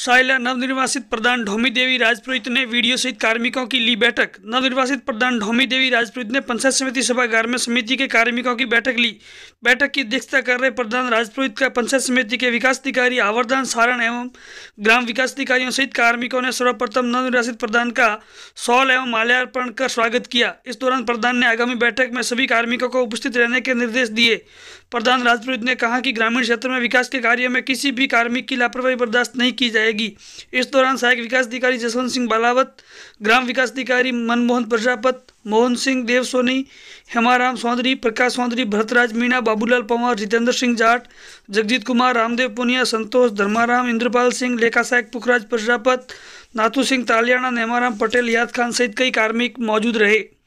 शायला नवनिर्वासित प्रधान ढोमी देवी राजपुरोहित ने वीडियो सहित कार्मिकों की ली बैठक नवनिर्वासित प्रधान ढोमी देवी राजपुरोहित ने पंचायत समिति सभागार में समिति के कार्मिकों की बैठक ली बैठक की अध्यक्षता कर रहे प्रधान राजपुरोहित का पंचायत समिति के विकास अधिकारी आवर्धन सारण एवं ग्राम विकास अधिकारियों सहित कार्मिकों ने सर्वप्रथम नवनिर्वासित प्रधान का सौल एवं माल्यार्पण कर स्वागत किया इस दौरान प्रधान ने आगामी बैठक में सभी कार्मिकों को उपस्थित रहने के निर्देश दिए प्रधान राजपुरोहित ने कहा कि ग्रामीण क्षेत्र में विकास के कार्यों में किसी भी कार्मिक की लापरवाही बर्दाश्त नहीं की जाएगी इस दौरान सहायक विकास अधिकारी जसवंत सिंह बालावत ग्राम विकास अधिकारी मनमोहन प्रजापत मोहन सिंह देव सोनी हेमाराम सौंदरी प्रकाश सौंदरी भरतराज मीणा बाबूलाल पंवार जितेंद्र सिंह जाट जगजीत कुमार रामदेव पुनिया संतोष धर्माराम इंद्रपाल सिंह लेखा सहायक पुखराज प्रजापत नाथू सिंह तालियाणा नेमाराम पटेल याद खान सहित कई कार्मिक मौजूद रहे